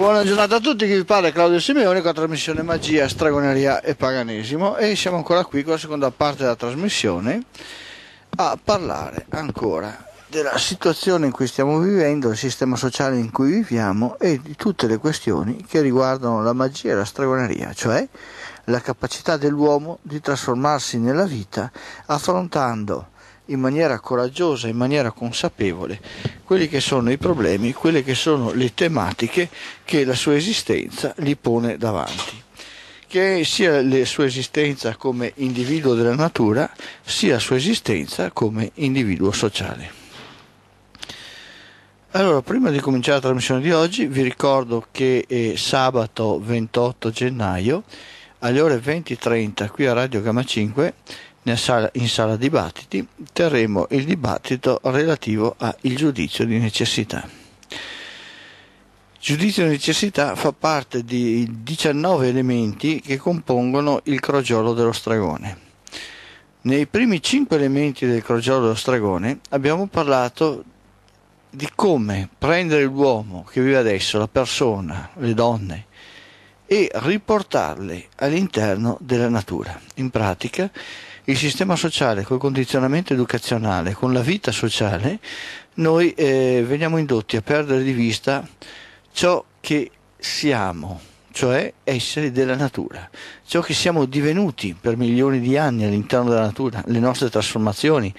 Buona giornata a tutti, chi vi parla è Claudio Simeone con la trasmissione Magia, Stragoneria e Paganesimo e siamo ancora qui con la seconda parte della trasmissione a parlare ancora della situazione in cui stiamo vivendo, del sistema sociale in cui viviamo e di tutte le questioni che riguardano la magia e la stragoneria, cioè la capacità dell'uomo di trasformarsi nella vita affrontando in maniera coraggiosa, in maniera consapevole, quelli che sono i problemi, quelle che sono le tematiche che la sua esistenza gli pone davanti che sia la sua esistenza come individuo della natura, sia la sua esistenza come individuo sociale. Allora, prima di cominciare la trasmissione di oggi, vi ricordo che è sabato 28 gennaio alle ore 20.30 qui a Radio Gamma 5 in sala dibattiti terremo il dibattito relativo al giudizio di necessità. Il giudizio di necessità fa parte di 19 elementi che compongono il crogiolo dello stragone. Nei primi 5 elementi del crogiolo dello stragone abbiamo parlato di come prendere l'uomo che vive adesso, la persona, le donne, e riportarle all'interno della natura. In pratica, il sistema sociale, col condizionamento educazionale, con la vita sociale, noi eh, veniamo indotti a perdere di vista ciò che siamo, cioè esseri della natura, ciò che siamo divenuti per milioni di anni all'interno della natura, le nostre trasformazioni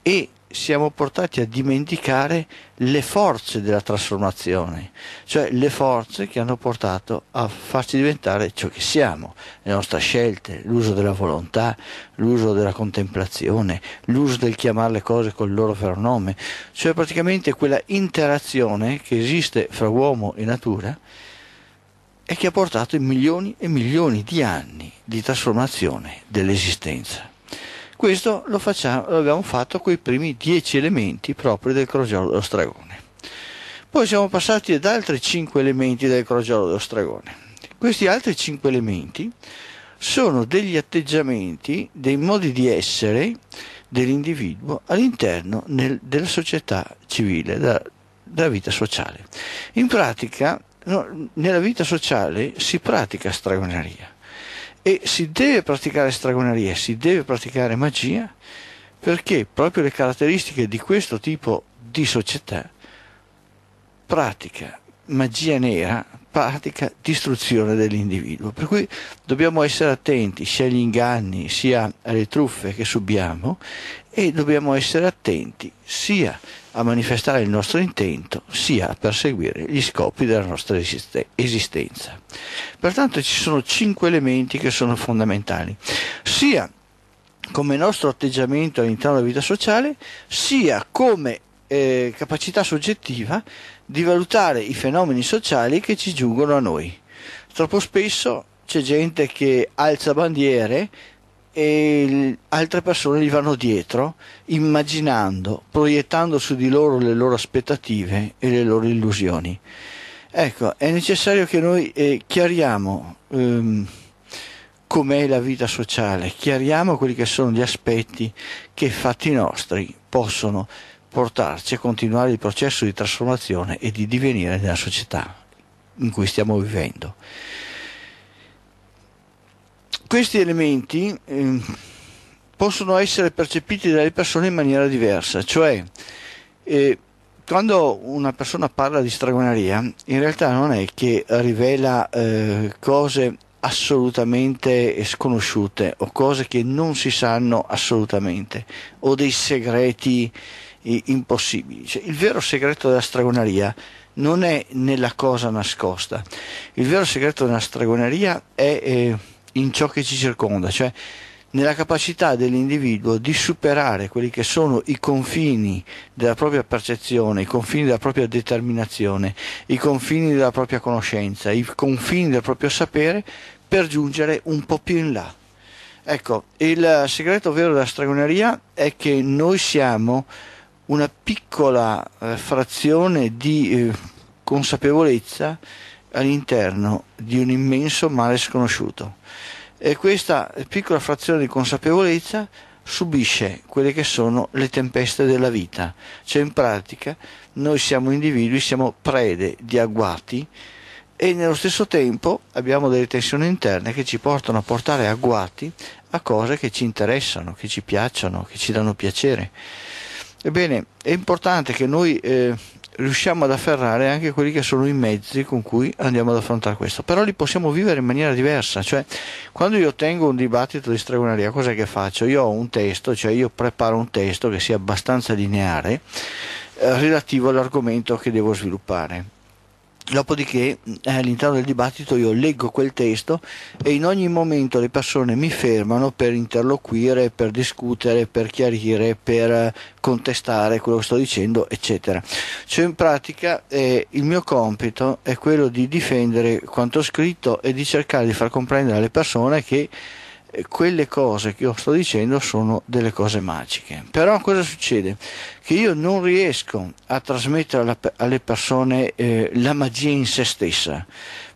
e siamo portati a dimenticare le forze della trasformazione, cioè le forze che hanno portato a farci diventare ciò che siamo, le nostre scelte, l'uso della volontà, l'uso della contemplazione, l'uso del chiamare le cose col loro vero nome, cioè praticamente quella interazione che esiste fra uomo e natura e che ha portato in milioni e milioni di anni di trasformazione dell'esistenza. Questo lo, facciamo, lo abbiamo fatto con i primi 10 elementi propri del crogiolo dello stregone. Poi siamo passati ad altri 5 elementi del crogiolo dello stregone. Questi altri 5 elementi sono degli atteggiamenti, dei modi di essere dell'individuo all'interno nel, della società civile, della, della vita sociale. In pratica, no, nella vita sociale si pratica stregoneria e si deve praticare stragoneria, si deve praticare magia perché proprio le caratteristiche di questo tipo di società pratica magia nera, pratica distruzione dell'individuo. Per cui dobbiamo essere attenti sia agli inganni sia alle truffe che subiamo e dobbiamo essere attenti sia a manifestare il nostro intento, sia a perseguire gli scopi della nostra esistenza. Pertanto ci sono cinque elementi che sono fondamentali, sia come nostro atteggiamento all'interno della vita sociale, sia come eh, capacità soggettiva di valutare i fenomeni sociali che ci giungono a noi. Troppo spesso c'è gente che alza bandiere e altre persone gli vanno dietro immaginando, proiettando su di loro le loro aspettative e le loro illusioni. Ecco, è necessario che noi eh, chiariamo ehm, com'è la vita sociale, chiariamo quelli che sono gli aspetti che fatti nostri possono portarci a continuare il processo di trasformazione e di divenire nella società in cui stiamo vivendo. Questi elementi eh, possono essere percepiti dalle persone in maniera diversa, cioè eh, quando una persona parla di stragoneria in realtà non è che rivela eh, cose assolutamente sconosciute o cose che non si sanno assolutamente o dei segreti eh, impossibili. Cioè, il vero segreto della stragoneria non è nella cosa nascosta, il vero segreto della stragoneria è eh, in ciò che ci circonda, cioè nella capacità dell'individuo di superare quelli che sono i confini della propria percezione, i confini della propria determinazione, i confini della propria conoscenza, i confini del proprio sapere per giungere un po' più in là. Ecco, il segreto vero della stregoneria è che noi siamo una piccola eh, frazione di eh, consapevolezza all'interno di un immenso male sconosciuto e questa piccola frazione di consapevolezza subisce quelle che sono le tempeste della vita, cioè in pratica noi siamo individui, siamo prede di agguati e nello stesso tempo abbiamo delle tensioni interne che ci portano a portare agguati a cose che ci interessano, che ci piacciono, che ci danno piacere. Ebbene, è importante che noi eh, riusciamo ad afferrare anche quelli che sono i mezzi con cui andiamo ad affrontare questo. Però li possiamo vivere in maniera diversa, cioè quando io tengo un dibattito di stregoneria, cosa che faccio? Io ho un testo, cioè io preparo un testo che sia abbastanza lineare eh, relativo all'argomento che devo sviluppare Dopodiché eh, all'interno del dibattito io leggo quel testo e in ogni momento le persone mi fermano per interloquire, per discutere, per chiarire, per contestare quello che sto dicendo, eccetera. Cioè in pratica eh, il mio compito è quello di difendere quanto scritto e di cercare di far comprendere alle persone che quelle cose che io sto dicendo sono delle cose magiche. Però cosa succede? Che io non riesco a trasmettere alle persone eh, la magia in se stessa,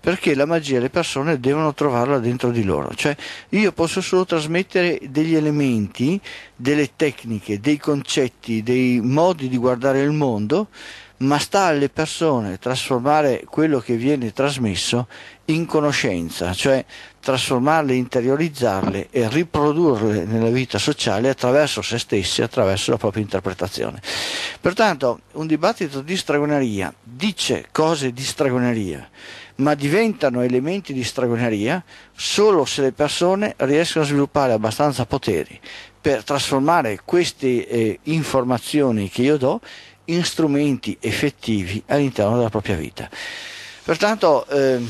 perché la magia le persone devono trovarla dentro di loro. Cioè io posso solo trasmettere degli elementi, delle tecniche, dei concetti, dei modi di guardare il mondo ma sta alle persone trasformare quello che viene trasmesso in conoscenza, cioè trasformarle, interiorizzarle e riprodurle nella vita sociale attraverso se stessi, attraverso la propria interpretazione. Pertanto un dibattito di stragoneria dice cose di stragoneria, ma diventano elementi di stragoneria solo se le persone riescono a sviluppare abbastanza poteri per trasformare queste eh, informazioni che io do in strumenti effettivi all'interno della propria vita. Pertanto eh,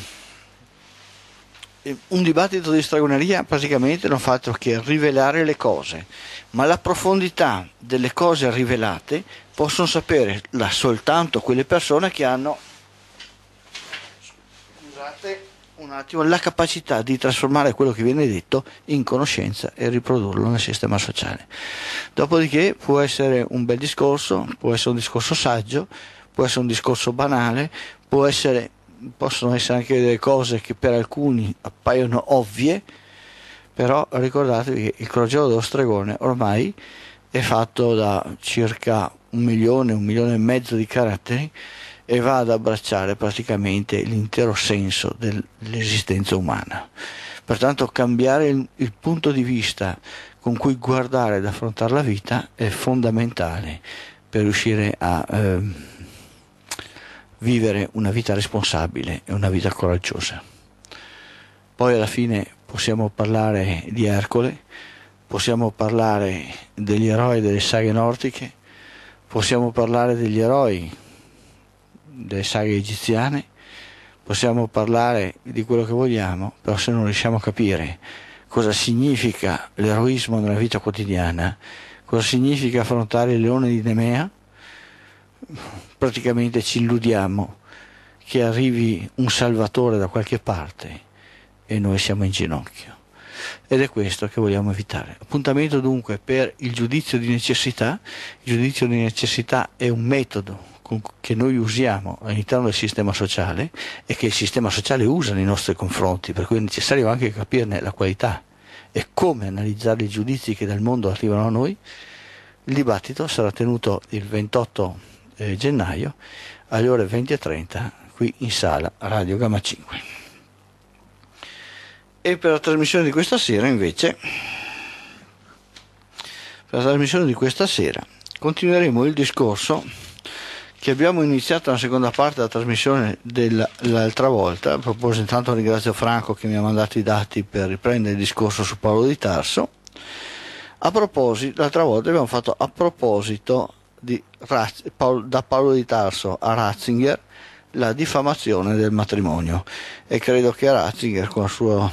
un dibattito di stragoneria praticamente non fa altro che rivelare le cose, ma la profondità delle cose rivelate possono saperla soltanto quelle persone che hanno scusate un attimo, la capacità di trasformare quello che viene detto in conoscenza e riprodurlo nel sistema sociale. Dopodiché può essere un bel discorso, può essere un discorso saggio, può essere un discorso banale, essere, possono essere anche delle cose che per alcuni appaiono ovvie, però ricordatevi che il crogiolo dello stregone ormai è fatto da circa un milione, un milione e mezzo di caratteri e va ad abbracciare praticamente l'intero senso dell'esistenza umana. Pertanto cambiare il, il punto di vista con cui guardare ed affrontare la vita è fondamentale per riuscire a eh, vivere una vita responsabile e una vita coraggiosa. Poi alla fine possiamo parlare di Ercole, possiamo parlare degli eroi delle saghe nordiche, possiamo parlare degli eroi delle saghe egiziane, possiamo parlare di quello che vogliamo, però se non riusciamo a capire cosa significa l'eroismo nella vita quotidiana, cosa significa affrontare il leone di Nemea, praticamente ci illudiamo che arrivi un salvatore da qualche parte e noi siamo in ginocchio. Ed è questo che vogliamo evitare. Appuntamento dunque per il giudizio di necessità. Il giudizio di necessità è un metodo che noi usiamo all'interno del sistema sociale e che il sistema sociale usa nei nostri confronti, per cui è necessario anche capirne la qualità e come analizzare i giudizi che dal mondo arrivano a noi. Il dibattito sarà tenuto il 28 eh, gennaio alle ore 20.30 qui in sala Radio Gamma 5. E per la trasmissione di questa sera invece, per la trasmissione di questa sera continueremo il discorso che abbiamo iniziato la seconda parte della trasmissione dell'altra volta. A proposito, intanto ringrazio Franco che mi ha mandato i dati per riprendere il discorso su Paolo di Tarso. A proposito, l'altra volta abbiamo fatto a proposito di, da Paolo di Tarso a Ratzinger la diffamazione del matrimonio e credo che Ratzinger con sua,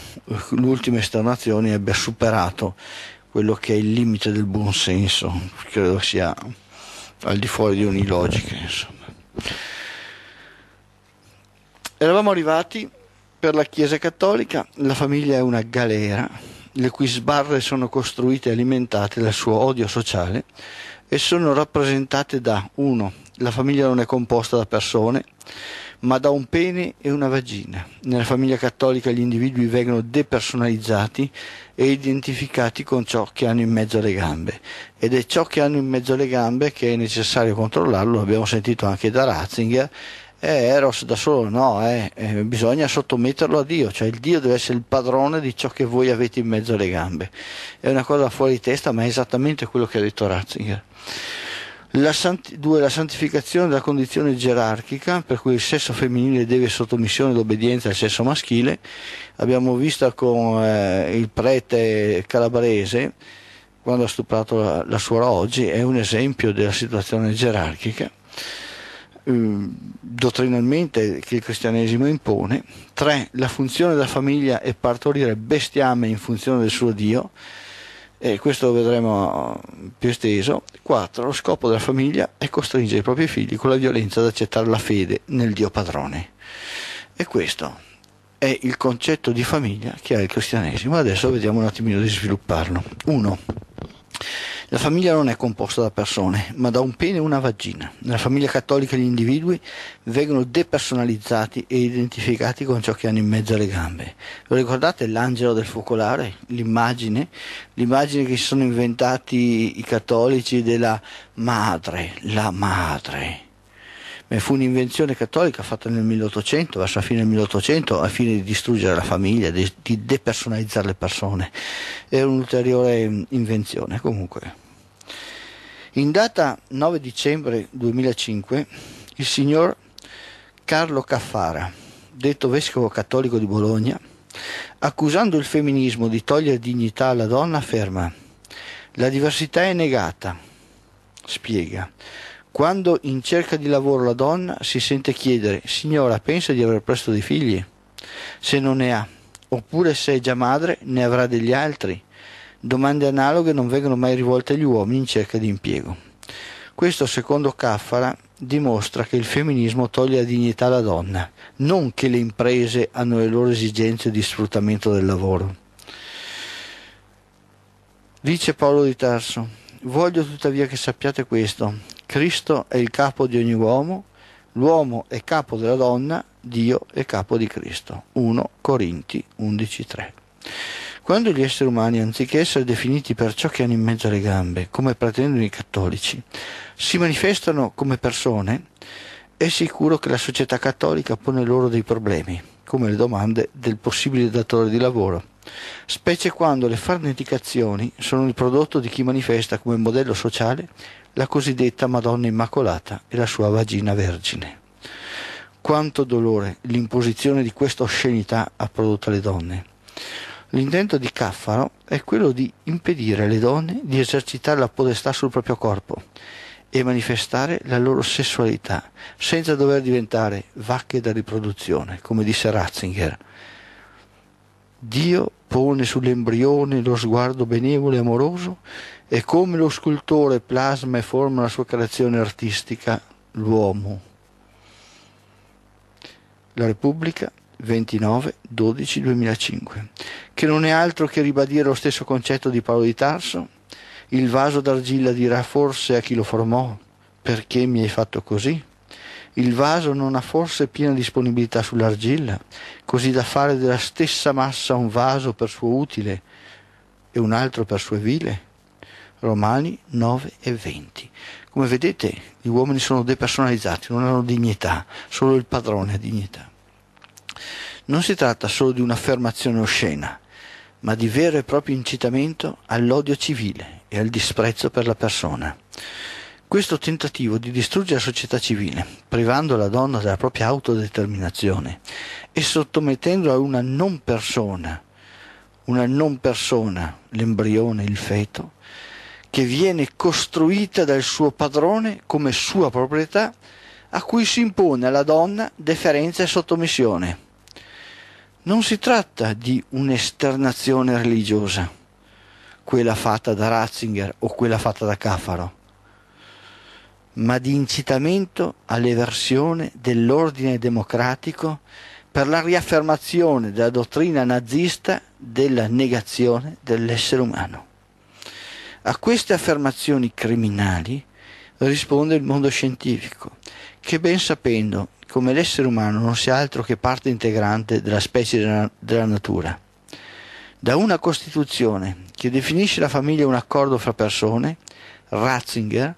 l'ultima esternazione abbia superato quello che è il limite del buon senso credo sia al di fuori di ogni logica, insomma. Eravamo arrivati per la Chiesa Cattolica, la famiglia è una galera, le cui sbarre sono costruite e alimentate dal suo odio sociale e sono rappresentate da uno, La famiglia non è composta da persone, ma da un pene e una vagina. Nella famiglia cattolica gli individui vengono depersonalizzati e identificati con ciò che hanno in mezzo alle gambe ed è ciò che hanno in mezzo alle gambe che è necessario controllarlo, l'abbiamo sentito anche da Ratzinger. Eh, Eros da solo no, eh. eh, bisogna sottometterlo a Dio, cioè il Dio deve essere il padrone di ciò che voi avete in mezzo alle gambe. È una cosa fuori testa, ma è esattamente quello che ha detto Ratzinger. La santi- due, la santificazione della condizione gerarchica, per cui il sesso femminile deve sottomissione ed obbedienza al sesso maschile. Abbiamo visto con eh, il prete calabrese, quando ha stuprato la, la suora oggi, è un esempio della situazione gerarchica mm, dottrinalmente che il cristianesimo impone, 3. la funzione della famiglia è partorire bestiame in funzione del suo Dio, e questo lo vedremo più esteso. 4. Lo scopo della famiglia è costringere i propri figli con la violenza ad accettare la fede nel Dio padrone. E questo è il concetto di famiglia che ha il cristianesimo. Adesso vediamo un attimino di svilupparlo. 1. La famiglia non è composta da persone, ma da un pene e una vagina. Nella famiglia cattolica gli individui vengono depersonalizzati e identificati con ciò che hanno in mezzo alle gambe. Lo ricordate l'angelo del focolare, l'immagine? L'immagine che si sono inventati i cattolici della madre, la madre fu un'invenzione cattolica fatta nel 1800, verso la fine del 1800, al fine di distruggere la famiglia, di, di depersonalizzare le persone. Era un'ulteriore mm, invenzione comunque. In data 9 dicembre 2005 il signor Carlo Caffara, detto vescovo cattolico di Bologna, accusando il femminismo di togliere dignità alla donna, afferma la diversità è negata, spiega. Quando in cerca di lavoro la donna si sente chiedere, signora, pensa di aver presto dei figli? Se non ne ha, oppure se è già madre, ne avrà degli altri. Domande analoghe non vengono mai rivolte agli uomini in cerca di impiego. Questo, secondo Caffara, dimostra che il femminismo toglie la dignità alla donna, non che le imprese hanno le loro esigenze di sfruttamento del lavoro. Dice Paolo di Tarso, voglio tuttavia che sappiate questo, Cristo è il capo di ogni uomo, l'uomo è capo della donna, Dio è capo di Cristo. 1 Corinti 11.3. Quando gli esseri umani, anziché essere definiti per ciò che hanno in mezzo alle gambe, come pretendono i cattolici, si manifestano come persone, è sicuro che la società cattolica pone loro dei problemi, come le domande del possibile datore di lavoro, specie quando le farneticazioni sono il prodotto di chi manifesta come modello sociale la cosiddetta Madonna Immacolata e la sua vagina vergine. Quanto dolore l'imposizione di questa oscenità ha prodotto alle donne. L'intento di Caffaro è quello di impedire alle donne di esercitare la podestà sul proprio corpo e manifestare la loro sessualità senza dover diventare vacche da riproduzione, come disse Ratzinger. Dio pone sull'embrione lo sguardo benevole e amoroso e come lo scultore plasma e forma la sua creazione artistica, l'uomo. La Repubblica 29 12 2005, che non è altro che ribadire lo stesso concetto di Paolo di Tarso. Il vaso d'argilla dirà forse a chi lo formò, perché mi hai fatto così? Il vaso non ha forse piena disponibilità sull'argilla, così da fare della stessa massa un vaso per suo utile e un altro per suo vile? Romani 9 e 20. Come vedete gli uomini sono depersonalizzati, non hanno dignità, solo il padrone ha dignità. Non si tratta solo di un'affermazione oscena, ma di vero e proprio incitamento all'odio civile e al disprezzo per la persona. Questo tentativo di distruggere la società civile, privando la donna della propria autodeterminazione e sottomettendola a una non persona, una non persona, l'embrione, il feto, che viene costruita dal suo padrone come sua proprietà, a cui si impone alla donna deferenza e sottomissione. Non si tratta di un'esternazione religiosa, quella fatta da Ratzinger o quella fatta da Cafaro, ma di incitamento all'eversione dell'ordine democratico per la riaffermazione della dottrina nazista della negazione dell'essere umano. A queste affermazioni criminali risponde il mondo scientifico, che ben sapendo come l'essere umano non sia altro che parte integrante della specie della, della natura, da una Costituzione che definisce la famiglia un accordo fra persone, Ratzinger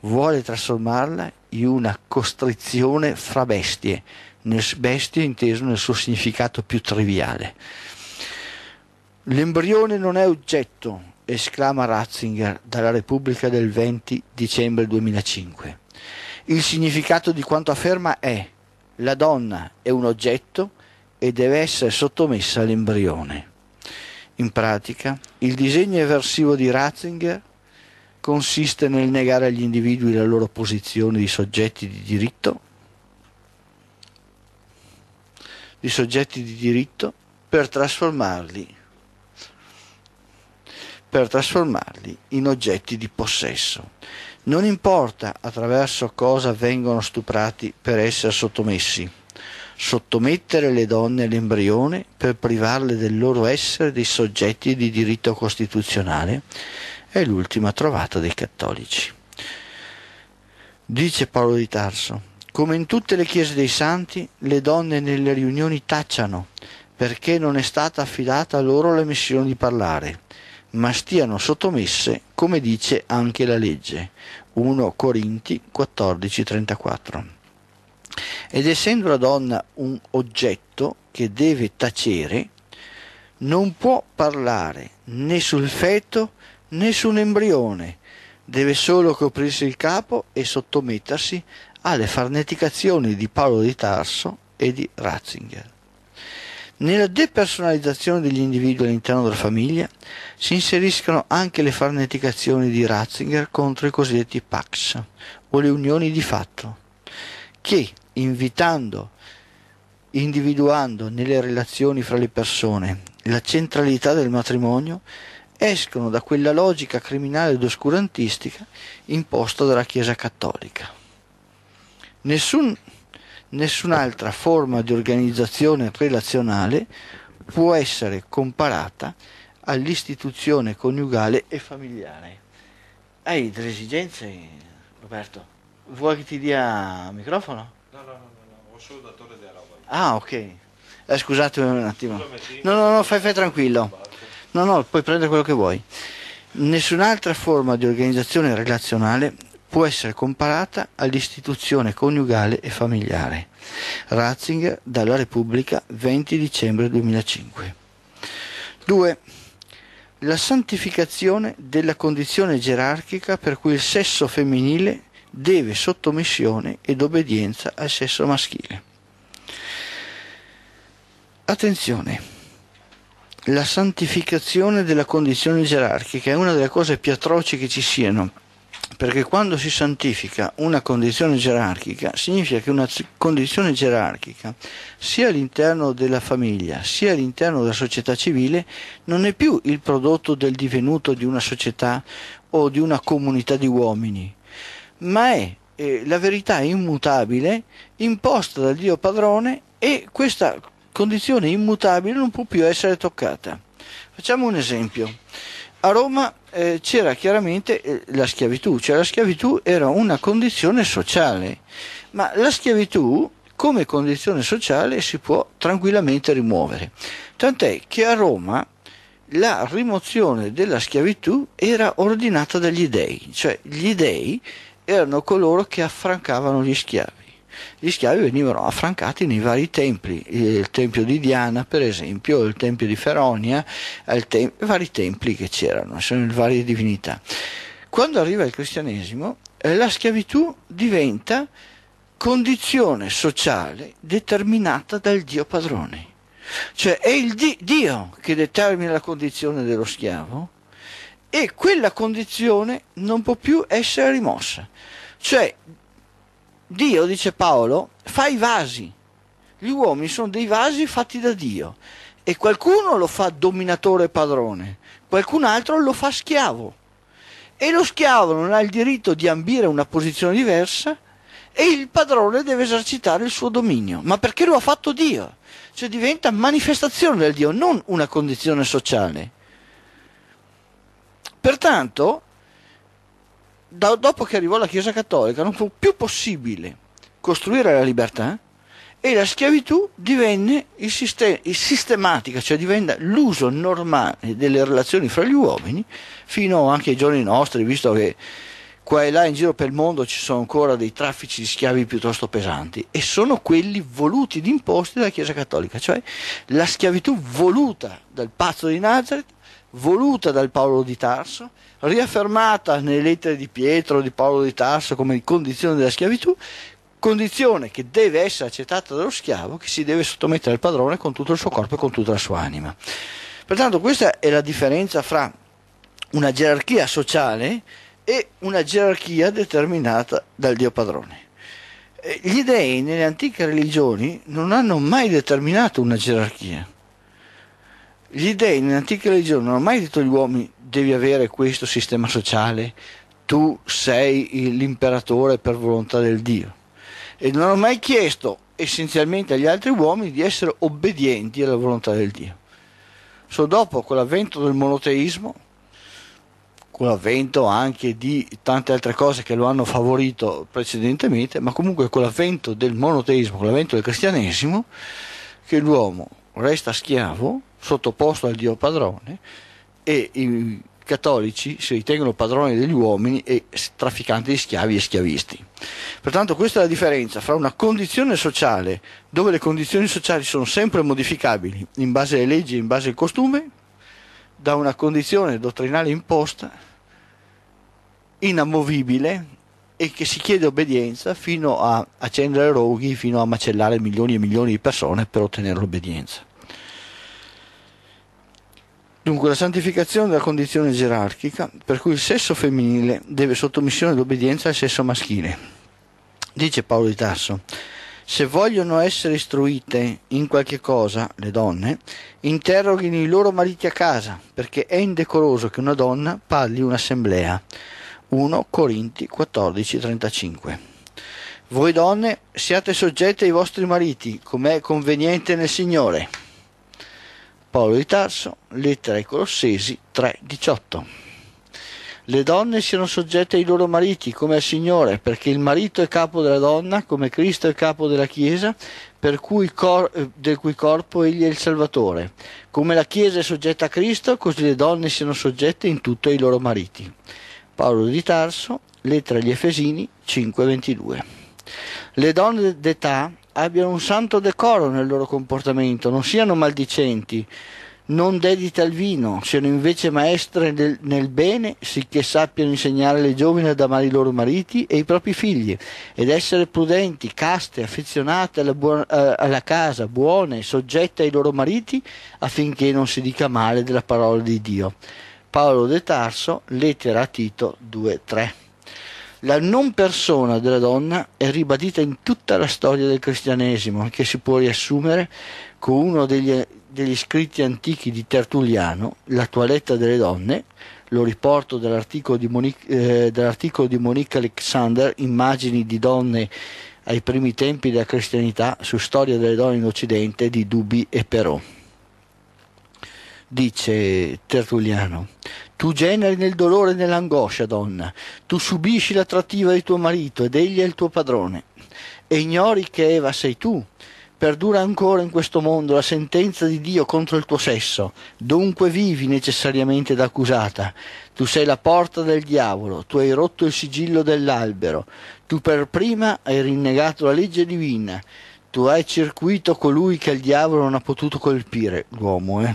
vuole trasformarla in una costrizione fra bestie, nel bestia inteso nel suo significato più triviale. L'embrione non è oggetto, esclama Ratzinger dalla Repubblica del 20 dicembre 2005. Il significato di quanto afferma è la donna è un oggetto e deve essere sottomessa all'embrione. In pratica, il disegno eversivo di Ratzinger consiste nel negare agli individui la loro posizione di soggetti di diritto, di soggetti di diritto per trasformarli per trasformarli in oggetti di possesso. Non importa attraverso cosa vengono stuprati per essere sottomessi. Sottomettere le donne all'embrione per privarle del loro essere dei soggetti di diritto costituzionale è l'ultima trovata dei cattolici. Dice Paolo di Tarso, come in tutte le chiese dei santi, le donne nelle riunioni tacciano, perché non è stata affidata loro la missione di parlare, ma stiano sottomesse come dice anche la legge. 1 Corinti 14:34. Ed essendo la donna un oggetto che deve tacere, non può parlare né sul feto né su un embrione, deve solo coprirsi il capo e sottomettersi alle farneticazioni di Paolo di Tarso e di Ratzinger. Nella depersonalizzazione degli individui all'interno della famiglia si inseriscono anche le farneticazioni di Ratzinger contro i cosiddetti pax, o le unioni di fatto, che, invitando, individuando nelle relazioni fra le persone la centralità del matrimonio, escono da quella logica criminale ed oscurantistica imposta dalla Chiesa cattolica. Nessun nessun'altra forma di organizzazione relazionale può essere comparata all'istituzione coniugale e familiare. Hai delle esigenze, Roberto? Vuoi che ti dia il microfono? No, no, no, no, ho solo datore della roba. Ah, ok. Eh, scusatemi un attimo. No, no, no, fai, fai tranquillo. No, no, puoi prendere quello che vuoi. Nessun'altra forma di organizzazione relazionale può essere comparata all'istituzione coniugale e familiare. Ratzinger dalla Repubblica 20 dicembre 2005. 2. La santificazione della condizione gerarchica per cui il sesso femminile deve sottomissione ed obbedienza al sesso maschile. Attenzione. La santificazione della condizione gerarchica è una delle cose più atroci che ci siano perché quando si santifica una condizione gerarchica, significa che una condizione gerarchica, sia all'interno della famiglia, sia all'interno della società civile, non è più il prodotto del divenuto di una società o di una comunità di uomini, ma è eh, la verità immutabile imposta dal Dio padrone e questa condizione immutabile non può più essere toccata. Facciamo un esempio a Roma eh, c'era chiaramente eh, la schiavitù, cioè la schiavitù era una condizione sociale, ma la schiavitù come condizione sociale si può tranquillamente rimuovere. Tant'è che a Roma la rimozione della schiavitù era ordinata dagli dei, cioè gli dei erano coloro che affrancavano gli schiavi gli schiavi venivano affrancati nei vari templi, il tempio di Diana per esempio, il tempio di Feronia, tem- vari templi che c'erano, sono le varie divinità. Quando arriva il cristianesimo, eh, la schiavitù diventa condizione sociale determinata dal Dio padrone. Cioè è il di- Dio che determina la condizione dello schiavo e quella condizione non può più essere rimossa. Cioè Dio, dice Paolo, fa i vasi. Gli uomini sono dei vasi fatti da Dio e qualcuno lo fa dominatore e padrone, qualcun altro lo fa schiavo. E lo schiavo non ha il diritto di ambire una posizione diversa e il padrone deve esercitare il suo dominio, ma perché lo ha fatto Dio, cioè diventa manifestazione del Dio, non una condizione sociale. Pertanto da, dopo che arrivò la Chiesa Cattolica non fu più possibile costruire la libertà e la schiavitù divenne il sistem- il sistematica, cioè diventa l'uso normale delle relazioni fra gli uomini fino anche ai giorni nostri, visto che qua e là in giro per il mondo ci sono ancora dei traffici di schiavi piuttosto pesanti e sono quelli voluti ed imposti dalla Chiesa Cattolica, cioè la schiavitù voluta dal pazzo di Nazareth voluta dal Paolo di Tarso, riaffermata nelle lettere di Pietro, di Paolo di Tarso come condizione della schiavitù, condizione che deve essere accettata dallo schiavo che si deve sottomettere al padrone con tutto il suo corpo e con tutta la sua anima. Pertanto questa è la differenza fra una gerarchia sociale e una gerarchia determinata dal Dio padrone. Eh, gli dei nelle antiche religioni non hanno mai determinato una gerarchia gli dei nell'antica religione non hanno mai detto agli uomini devi avere questo sistema sociale, tu sei l'imperatore per volontà del Dio. E non hanno mai chiesto essenzialmente agli altri uomini di essere obbedienti alla volontà del Dio. Solo dopo, con l'avvento del monoteismo, con l'avvento anche di tante altre cose che lo hanno favorito precedentemente, ma comunque con l'avvento del monoteismo, con l'avvento del cristianesimo, che l'uomo resta schiavo sottoposto al Dio padrone e i cattolici si ritengono padroni degli uomini e trafficanti di schiavi e schiavisti. Pertanto questa è la differenza fra una condizione sociale dove le condizioni sociali sono sempre modificabili in base alle leggi, e in base al costume, da una condizione dottrinale imposta, inamovibile e che si chiede obbedienza fino a accendere roghi, fino a macellare milioni e milioni di persone per ottenere l'obbedienza. Dunque la santificazione della condizione gerarchica, per cui il sesso femminile deve sottomissione ed obbedienza al sesso maschile. Dice Paolo di Tarso, se vogliono essere istruite in qualche cosa le donne, interroghino i loro mariti a casa, perché è indecoroso che una donna parli un'assemblea. 1 Corinti 14:35. Voi donne siate soggette ai vostri mariti, come è conveniente nel Signore. Paolo di Tarso, lettera ai Colossesi 3:18. Le donne siano soggette ai loro mariti come al Signore, perché il marito è capo della donna, come Cristo è capo della Chiesa, cui cor- eh, del cui corpo egli è il Salvatore. Come la Chiesa è soggetta a Cristo, così le donne siano soggette in tutto ai loro mariti. Paolo di Tarso, lettera agli Efesini 5:22. Le donne d'età abbiano un santo decoro nel loro comportamento, non siano maldicenti, non dedite al vino, siano invece maestre nel, nel bene, sicché sappiano insegnare le giovani ad amare i loro mariti e i propri figli, ed essere prudenti, caste, affezionate alla, buona, eh, alla casa, buone, soggette ai loro mariti, affinché non si dica male della parola di Dio. Paolo de Tarso, lettera a Tito 2.3. La non persona della donna è ribadita in tutta la storia del cristianesimo, che si può riassumere con uno degli, degli scritti antichi di Tertulliano, La toiletta delle donne, lo riporto dall'articolo di, Monique, eh, dall'articolo di Monique Alexander, Immagini di donne ai primi tempi della cristianità su storia delle donne in Occidente di Dubi e Però. dice Tertulliano, tu generi nel dolore e nell'angoscia, donna, tu subisci l'attrattiva di tuo marito ed egli è il tuo padrone. E ignori che Eva sei tu. Perdura ancora in questo mondo la sentenza di Dio contro il tuo sesso, dunque vivi necessariamente da accusata. Tu sei la porta del diavolo, tu hai rotto il sigillo dell'albero, tu per prima hai rinnegato la legge divina, tu hai circuito colui che il diavolo non ha potuto colpire, l'uomo, eh.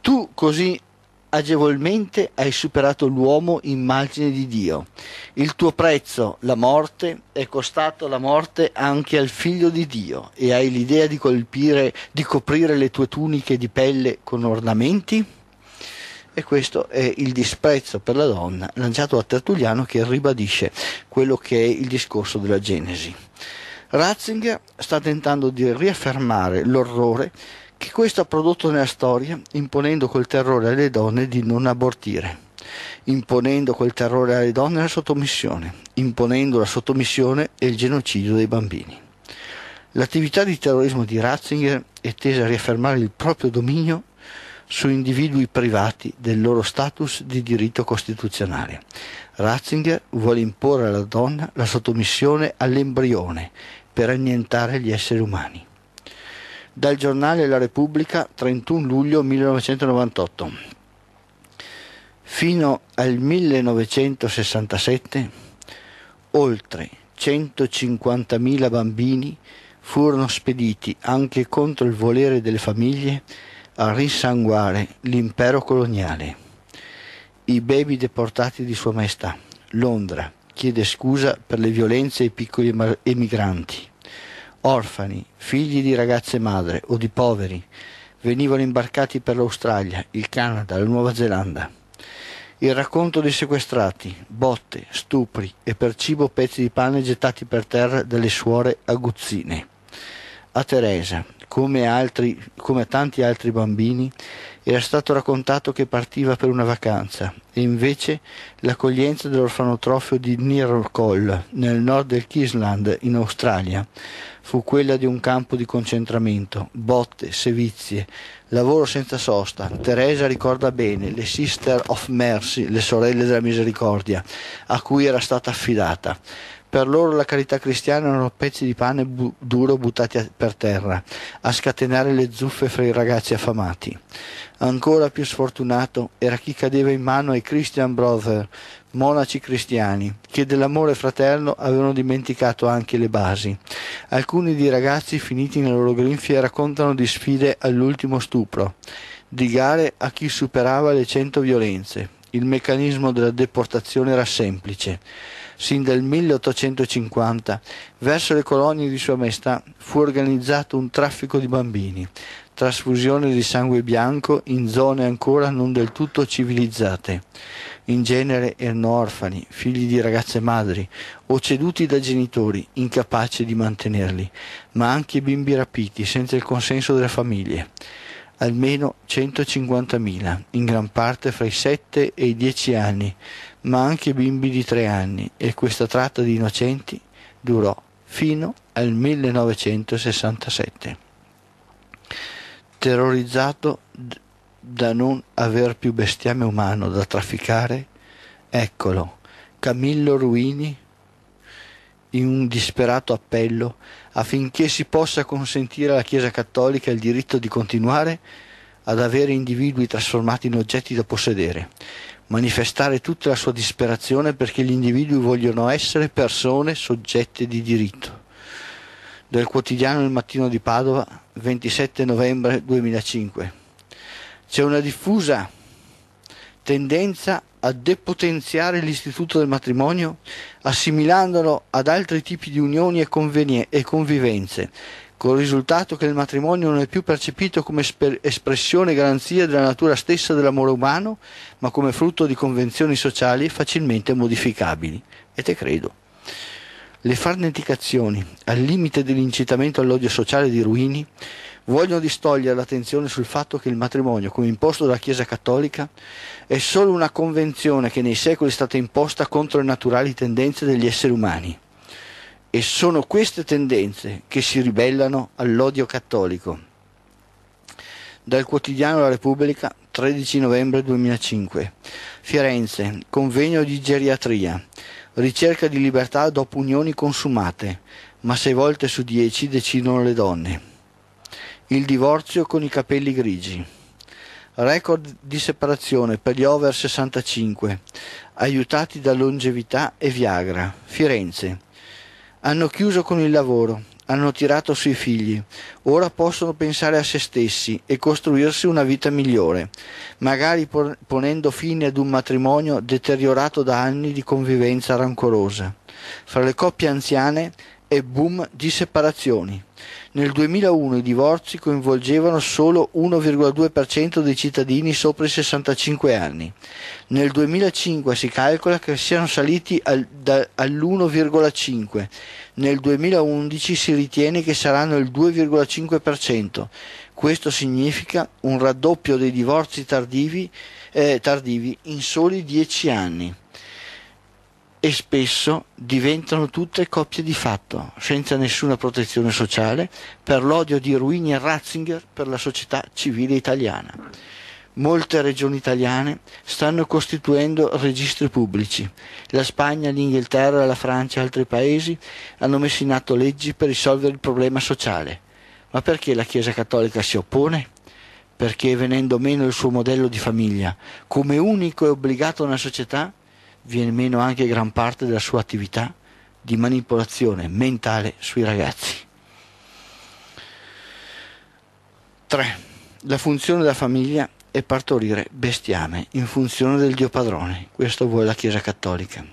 Tu così agevolmente hai superato l'uomo immagine di Dio. Il tuo prezzo, la morte, è costato la morte anche al figlio di Dio e hai l'idea di colpire, di coprire le tue tuniche di pelle con ornamenti? E questo è il disprezzo per la donna lanciato a Tertulliano che ribadisce quello che è il discorso della Genesi. Ratzinger sta tentando di riaffermare l'orrore che questo ha prodotto nella storia, imponendo quel terrore alle donne di non abortire, imponendo quel terrore alle donne la sottomissione, imponendo la sottomissione e il genocidio dei bambini. L'attività di terrorismo di Ratzinger è tesa a riaffermare il proprio dominio su individui privati del loro status di diritto costituzionale. Ratzinger vuole imporre alla donna la sottomissione all'embrione per annientare gli esseri umani dal giornale La Repubblica 31 luglio 1998. Fino al 1967 oltre 150.000 bambini furono spediti anche contro il volere delle famiglie a risanguare l'impero coloniale. I baby deportati di Sua Maestà. Londra chiede scusa per le violenze ai piccoli emigranti. Orfani, figli di ragazze madre o di poveri, venivano imbarcati per l'Australia, il Canada, la Nuova Zelanda. Il racconto dei sequestrati, botte, stupri e per cibo pezzi di pane gettati per terra dalle suore aguzzine. A Teresa, come, altri, come, a tanti altri bambini, era stato raccontato che partiva per una vacanza e invece l'accoglienza dell'orfanotrofio di Nirrocol, nel nord del Queensland, in Australia, fu quella di un campo di concentramento, botte, sevizie, lavoro senza sosta. Teresa ricorda bene le Sister of Mercy, le sorelle della misericordia, a cui era stata affidata. Per loro la carità cristiana erano pezzi di pane bu- duro buttati a- per terra, a scatenare le zuffe fra i ragazzi affamati. Ancora più sfortunato era chi cadeva in mano ai Christian Brother, monaci cristiani, che dell'amore fraterno avevano dimenticato anche le basi. Alcuni di ragazzi finiti nelle loro grinfie raccontano di sfide all'ultimo stupro, di gare a chi superava le cento violenze. Il meccanismo della deportazione era semplice sin dal 1850, verso le colonie di Sua Maestà fu organizzato un traffico di bambini, trasfusione di sangue bianco in zone ancora non del tutto civilizzate. In genere erano orfani, figli di ragazze madri o ceduti da genitori incapaci di mantenerli, ma anche bimbi rapiti senza il consenso delle famiglie almeno 150.000, in gran parte fra i 7 e i 10 anni, ma anche bimbi di tre anni e questa tratta di innocenti durò fino al 1967. Terrorizzato da non aver più bestiame umano da trafficare, eccolo, Camillo Ruini in un disperato appello affinché si possa consentire alla Chiesa Cattolica il diritto di continuare ad avere individui trasformati in oggetti da possedere manifestare tutta la sua disperazione perché gli individui vogliono essere persone soggette di diritto. Del quotidiano Il Mattino di Padova, 27 novembre 2005. C'è una diffusa tendenza a depotenziare l'istituto del matrimonio assimilandolo ad altri tipi di unioni e, e convivenze col risultato che il matrimonio non è più percepito come esper- espressione e garanzia della natura stessa dell'amore umano, ma come frutto di convenzioni sociali facilmente modificabili. E te credo. Le farneticazioni, al limite dell'incitamento all'odio sociale di Ruini, vogliono distogliere l'attenzione sul fatto che il matrimonio, come imposto dalla Chiesa Cattolica, è solo una convenzione che nei secoli è stata imposta contro le naturali tendenze degli esseri umani e sono queste tendenze che si ribellano all'odio cattolico. Dal quotidiano La Repubblica, 13 novembre 2005. Firenze, convegno di geriatria. Ricerca di libertà dopo unioni consumate, ma sei volte su dieci decidono le donne. Il divorzio con i capelli grigi. Record di separazione per gli over 65, aiutati da longevità e Viagra. Firenze, hanno chiuso con il lavoro, hanno tirato sui figli, ora possono pensare a se stessi e costruirsi una vita migliore, magari ponendo fine ad un matrimonio deteriorato da anni di convivenza rancorosa. Fra le coppie anziane è boom di separazioni. Nel 2001 i divorzi coinvolgevano solo 1,2% dei cittadini sopra i 65 anni. Nel 2005 si calcola che siano saliti al, da, all'1,5%. Nel 2011 si ritiene che saranno il 2,5%. Questo significa un raddoppio dei divorzi tardivi, eh, tardivi in soli 10 anni e spesso diventano tutte coppie di fatto, senza nessuna protezione sociale, per l'odio di Ruini e Ratzinger per la società civile italiana. Molte regioni italiane stanno costituendo registri pubblici. La Spagna, l'Inghilterra, la Francia e altri paesi hanno messo in atto leggi per risolvere il problema sociale. Ma perché la Chiesa Cattolica si oppone? Perché venendo meno il suo modello di famiglia, come unico e obbligato nella società, viene meno anche gran parte della sua attività di manipolazione mentale sui ragazzi. 3. La funzione della famiglia è partorire bestiame in funzione del Dio padrone, questo vuole la Chiesa cattolica.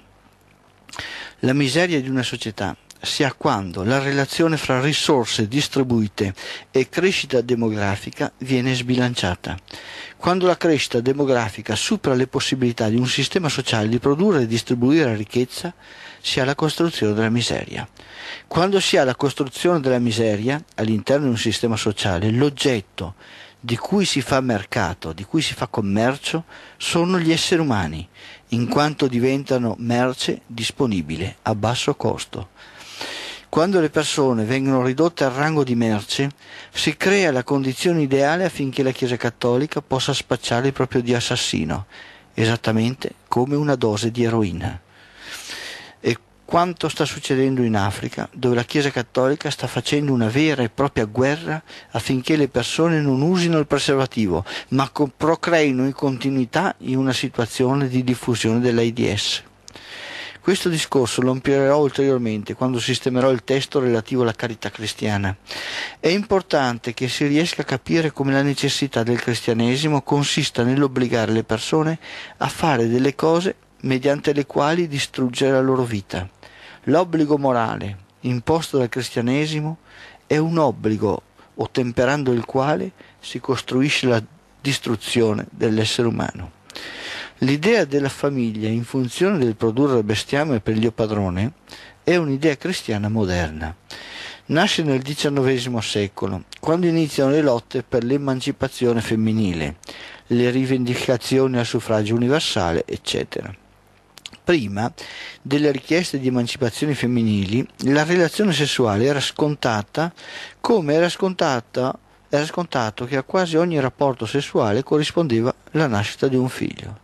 La miseria di una società sia quando la relazione fra risorse distribuite e crescita demografica viene sbilanciata. Quando la crescita demografica supera le possibilità di un sistema sociale di produrre e distribuire ricchezza, si ha la costruzione della miseria. Quando si ha la costruzione della miseria all'interno di un sistema sociale, l'oggetto di cui si fa mercato, di cui si fa commercio, sono gli esseri umani, in quanto diventano merce disponibile a basso costo. Quando le persone vengono ridotte al rango di merce, si crea la condizione ideale affinché la Chiesa Cattolica possa spacciare il proprio di assassino, esattamente come una dose di eroina. E quanto sta succedendo in Africa, dove la Chiesa Cattolica sta facendo una vera e propria guerra affinché le persone non usino il preservativo, ma procreino in continuità in una situazione di diffusione dell'AIDS. Questo discorso lo amplierò ulteriormente quando sistemerò il testo relativo alla carità cristiana. È importante che si riesca a capire come la necessità del cristianesimo consista nell'obbligare le persone a fare delle cose mediante le quali distruggere la loro vita. L'obbligo morale imposto dal cristianesimo è un obbligo ottemperando il quale si costruisce la distruzione dell'essere umano. L'idea della famiglia in funzione del produrre bestiame per il padrone è un'idea cristiana moderna. Nasce nel XIX secolo, quando iniziano le lotte per l'emancipazione femminile, le rivendicazioni al suffragio universale, eccetera. Prima delle richieste di emancipazioni femminili, la relazione sessuale era scontata come era, scontata, era scontato che a quasi ogni rapporto sessuale corrispondeva la nascita di un figlio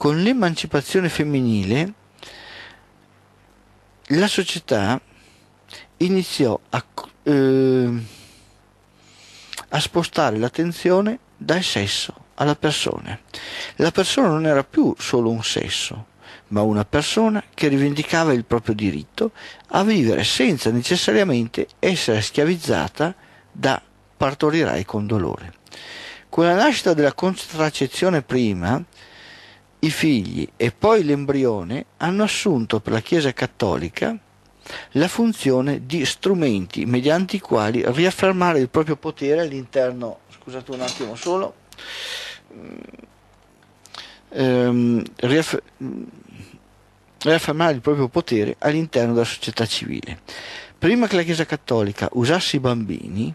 con l'emancipazione femminile la società iniziò a, eh, a spostare l'attenzione dal sesso alla persona. La persona non era più solo un sesso, ma una persona che rivendicava il proprio diritto a vivere senza necessariamente essere schiavizzata da partorirai con dolore. Con la nascita della contraccezione prima, i figli e poi l'embrione hanno assunto per la Chiesa cattolica la funzione di strumenti mediante i quali riaffermare il proprio potere all'interno, scusate un attimo solo, mm, ehm, riaff- mm, riaffermare il proprio potere all'interno della società civile. Prima che la Chiesa cattolica usasse i bambini,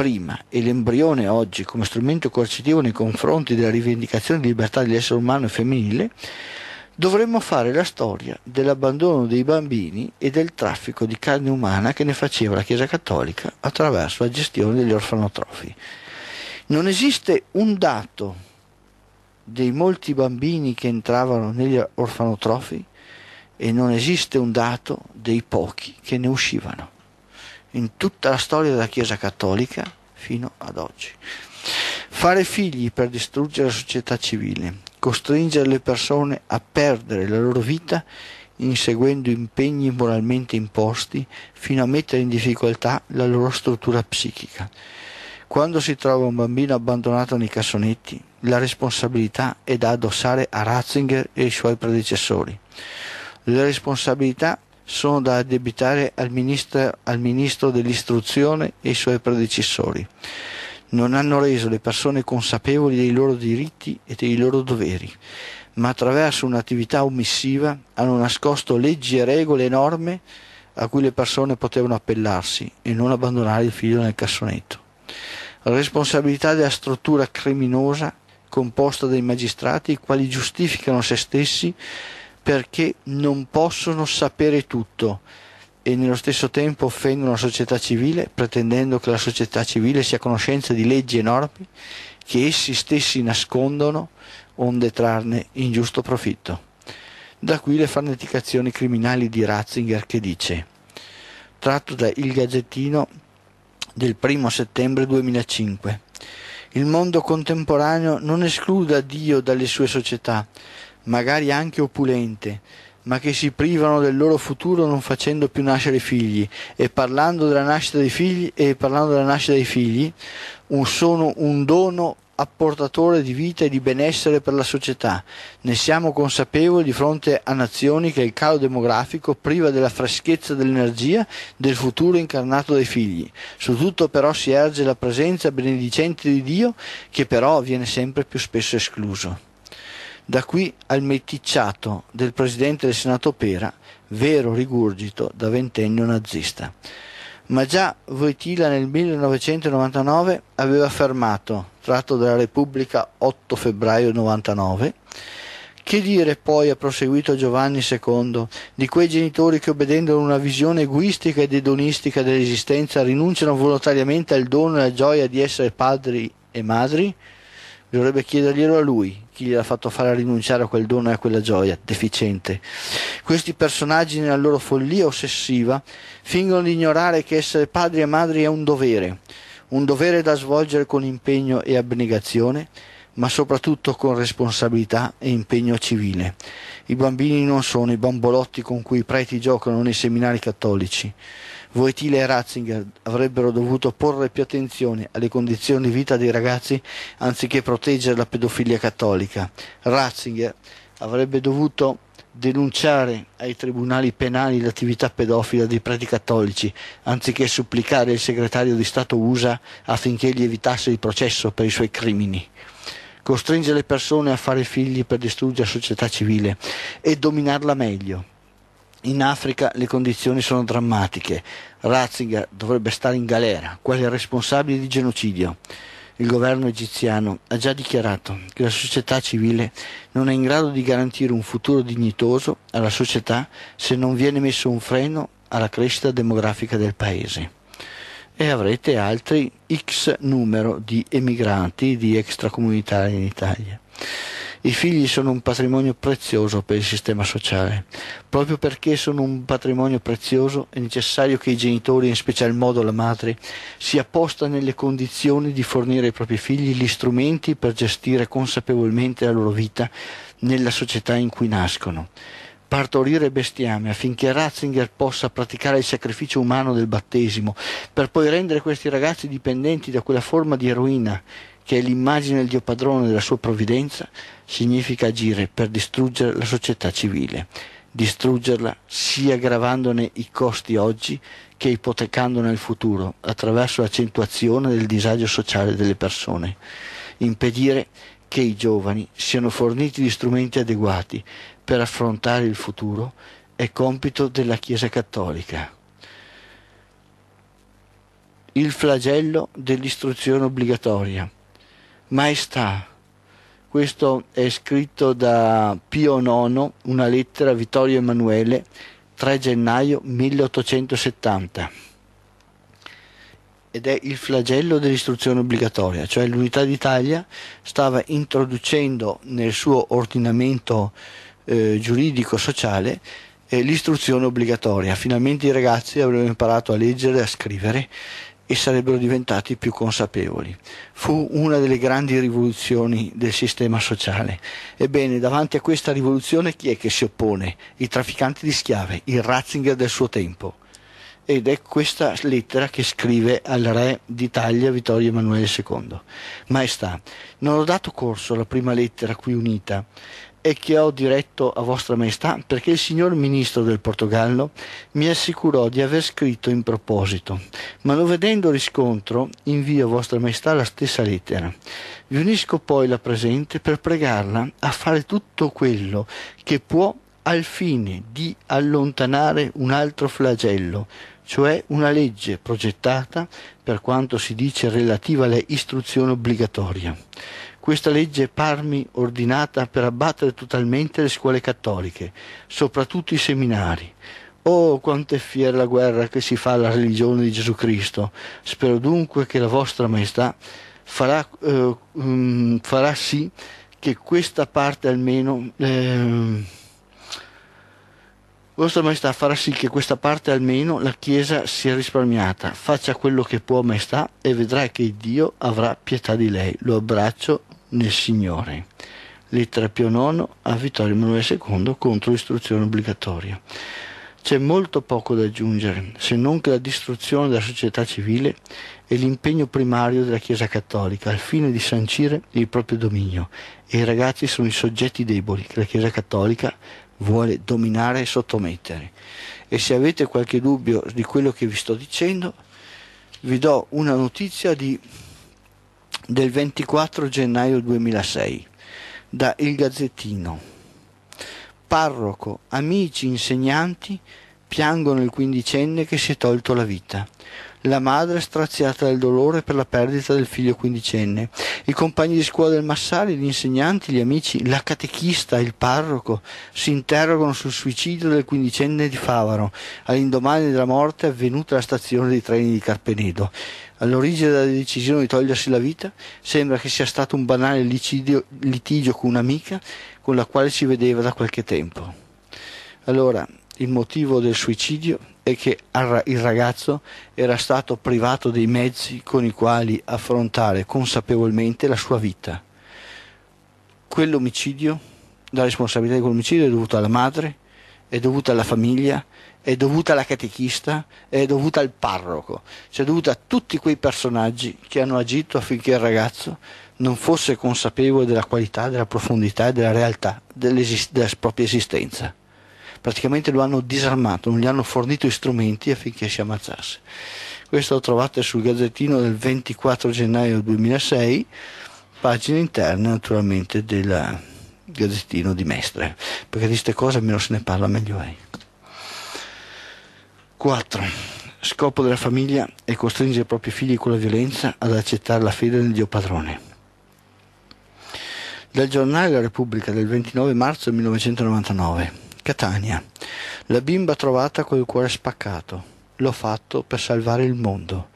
prima e l'embrione oggi come strumento coercitivo nei confronti della rivendicazione di libertà dell'essere umano e femminile, dovremmo fare la storia dell'abbandono dei bambini e del traffico di carne umana che ne faceva la Chiesa Cattolica attraverso la gestione degli orfanotrofi. Non esiste un dato dei molti bambini che entravano negli orfanotrofi e non esiste un dato dei pochi che ne uscivano in tutta la storia della Chiesa cattolica fino ad oggi. Fare figli per distruggere la società civile, costringere le persone a perdere la loro vita inseguendo impegni moralmente imposti fino a mettere in difficoltà la loro struttura psichica. Quando si trova un bambino abbandonato nei cassonetti, la responsabilità è da addossare a Ratzinger e ai suoi predecessori. La responsabilità sono da addebitare al, ministro, al ministro dell'istruzione e ai suoi predecessori. Non hanno reso le persone consapevoli dei loro diritti e dei loro doveri, ma attraverso un'attività omissiva hanno nascosto leggi e regole e norme a cui le persone potevano appellarsi e non abbandonare il figlio nel cassonetto. Responsabilità della struttura criminosa composta dai magistrati i quali giustificano se stessi perché non possono sapere tutto e nello stesso tempo offendono la società civile pretendendo che la società civile sia a conoscenza di leggi e norme che essi stessi nascondono onde trarne ingiusto profitto. Da qui le farneticazioni criminali di Ratzinger che dice, tratto da Il Gazzettino del 1 settembre 2005, il mondo contemporaneo non escluda Dio dalle sue società, magari anche opulente, ma che si privano del loro futuro non facendo più nascere figli e parlando della nascita dei figli, nascita dei figli un, sono un dono apportatore di vita e di benessere per la società. Ne siamo consapevoli di fronte a nazioni che il calo demografico priva della freschezza dell'energia del futuro incarnato dai figli. Su tutto però si erge la presenza benedicente di Dio che però viene sempre più spesso escluso. Da qui al meticciato del presidente del Senato Pera, vero rigurgito da ventennio nazista. Ma già Voitila nel 1999 aveva affermato, tratto dalla Repubblica 8 febbraio 99, che dire poi, ha proseguito Giovanni II, di quei genitori che obbedendo a una visione egoistica ed edonistica dell'esistenza rinunciano volontariamente al dono e alla gioia di essere padri e madri? Dovrebbe chiederglielo a lui, chi gliel'ha fatto fare a rinunciare a quel dono e a quella gioia, deficiente. Questi personaggi nella loro follia ossessiva fingono di ignorare che essere padri e madri è un dovere, un dovere da svolgere con impegno e abnegazione, ma soprattutto con responsabilità e impegno civile. I bambini non sono i bambolotti con cui i preti giocano nei seminari cattolici. Voitile e Ratzinger avrebbero dovuto porre più attenzione alle condizioni di vita dei ragazzi anziché proteggere la pedofilia cattolica. Ratzinger avrebbe dovuto denunciare ai tribunali penali l'attività pedofila dei preti cattolici, anziché supplicare il segretario di Stato USA affinché gli evitasse il processo per i suoi crimini. Costringe le persone a fare figli per distruggere la società civile e dominarla meglio in Africa le condizioni sono drammatiche. Ratzinger dovrebbe stare in galera, quale responsabile di genocidio. Il governo egiziano ha già dichiarato che la società civile non è in grado di garantire un futuro dignitoso alla società se non viene messo un freno alla crescita demografica del paese. E avrete altri X numero di emigranti, di extracomunitari in Italia. I figli sono un patrimonio prezioso per il sistema sociale. Proprio perché sono un patrimonio prezioso è necessario che i genitori, in special modo la madre, sia posta nelle condizioni di fornire ai propri figli gli strumenti per gestire consapevolmente la loro vita nella società in cui nascono partorire bestiame affinché Ratzinger possa praticare il sacrificio umano del battesimo, per poi rendere questi ragazzi dipendenti da quella forma di eroina che è l'immagine del Dio padrone della sua provvidenza, significa agire per distruggere la società civile, distruggerla sia aggravandone i costi oggi che ipotecandone il futuro attraverso l'accentuazione del disagio sociale delle persone, impedire che i giovani siano forniti di strumenti adeguati per affrontare il futuro è compito della Chiesa Cattolica. Il flagello dell'istruzione obbligatoria. Maestà, questo è scritto da Pio IX, una lettera a Vittorio Emanuele, 3 gennaio 1870. Ed è il flagello dell'istruzione obbligatoria, cioè l'Unità d'Italia stava introducendo nel suo ordinamento eh, giuridico-sociale eh, l'istruzione obbligatoria. Finalmente i ragazzi avrebbero imparato a leggere e a scrivere e sarebbero diventati più consapevoli. Fu una delle grandi rivoluzioni del sistema sociale. Ebbene, davanti a questa rivoluzione chi è che si oppone? I trafficanti di schiave, il Ratzinger del suo tempo. Ed è questa lettera che scrive al re d'Italia Vittorio Emanuele II. Maestà, non ho dato corso alla prima lettera qui unita, e che ho diretto a vostra maestà perché il signor ministro del Portogallo mi assicurò di aver scritto in proposito, ma non vedendo riscontro invio a vostra maestà la stessa lettera. Vi unisco poi la presente per pregarla a fare tutto quello che può al fine di allontanare un altro flagello, cioè una legge progettata per quanto si dice relativa all'istruzione obbligatoria questa legge parmi ordinata per abbattere totalmente le scuole cattoliche, soprattutto i seminari. Oh, quanto è fiera la guerra che si fa alla religione di Gesù Cristo. Spero dunque che la vostra maestà farà, eh, mm, farà sì che questa parte almeno... Eh, vostra Maestà farà sì che questa parte almeno la Chiesa sia risparmiata. Faccia quello che può, Maestà, e vedrà che Dio avrà pietà di lei. Lo abbraccio nel Signore. Lettera Pio IX a Vittorio Emanuele II contro l'istruzione obbligatoria. C'è molto poco da aggiungere, se non che la distruzione della società civile è l'impegno primario della Chiesa Cattolica al fine di sancire il proprio dominio e i ragazzi sono i soggetti deboli che la Chiesa Cattolica vuole dominare e sottomettere. E se avete qualche dubbio di quello che vi sto dicendo, vi do una notizia di, del 24 gennaio 2006 da Il Gazzettino. Parroco, amici, insegnanti, piangono il quindicenne che si è tolto la vita. La madre straziata dal dolore per la perdita del figlio quindicenne, i compagni di scuola del Massari, gli insegnanti, gli amici, la catechista, il parroco si interrogano sul suicidio del quindicenne di Favaro, all'indomani della morte avvenuta alla stazione dei treni di Carpenedo. All'origine della decisione di togliersi la vita sembra che sia stato un banale licidio, litigio con un'amica con la quale si vedeva da qualche tempo. Allora, il motivo del suicidio è che il ragazzo era stato privato dei mezzi con i quali affrontare consapevolmente la sua vita. Quell'omicidio, la responsabilità di quell'omicidio è dovuta alla madre, è dovuta alla famiglia, è dovuta alla catechista, è dovuta al parroco, cioè è dovuta a tutti quei personaggi che hanno agito affinché il ragazzo non fosse consapevole della qualità, della profondità e della realtà della propria esistenza praticamente lo hanno disarmato, non gli hanno fornito strumenti affinché si ammazzasse. Questo lo trovate sul Gazzettino del 24 gennaio 2006, pagina interna naturalmente del Gazzettino di Mestre, perché di queste cose meno se ne parla meglio è. 4. Scopo della famiglia è costringere i propri figli con la violenza ad accettare la fede nel Dio padrone. Dal giornale La Repubblica del 29 marzo 1999 Catania. La bimba trovata col cuore spaccato. L'ho fatto per salvare il mondo.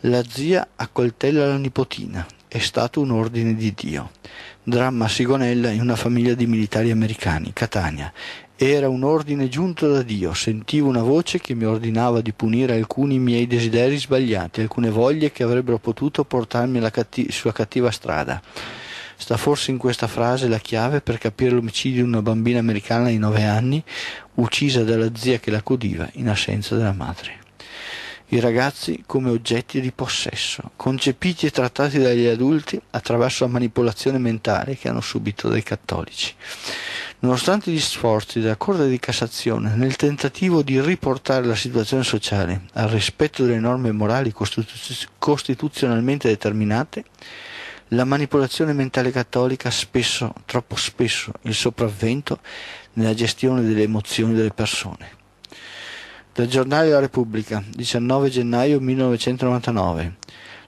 La zia accoltella la nipotina. È stato un ordine di Dio. Dramma Sigonella in una famiglia di militari americani, Catania. Era un ordine giunto da Dio, sentivo una voce che mi ordinava di punire alcuni miei desideri sbagliati, alcune voglie che avrebbero potuto portarmi catt- sulla cattiva strada. Sta forse in questa frase la chiave per capire l'omicidio di una bambina americana di 9 anni uccisa dalla zia che la codiva in assenza della madre. I ragazzi come oggetti di possesso, concepiti e trattati dagli adulti attraverso la manipolazione mentale che hanno subito dai cattolici. Nonostante gli sforzi della Corte di Cassazione nel tentativo di riportare la situazione sociale al rispetto delle norme morali costituzionalmente determinate, la manipolazione mentale cattolica spesso, troppo spesso, il sopravvento nella gestione delle emozioni delle persone. Dal giornale della Repubblica, 19 gennaio 1999.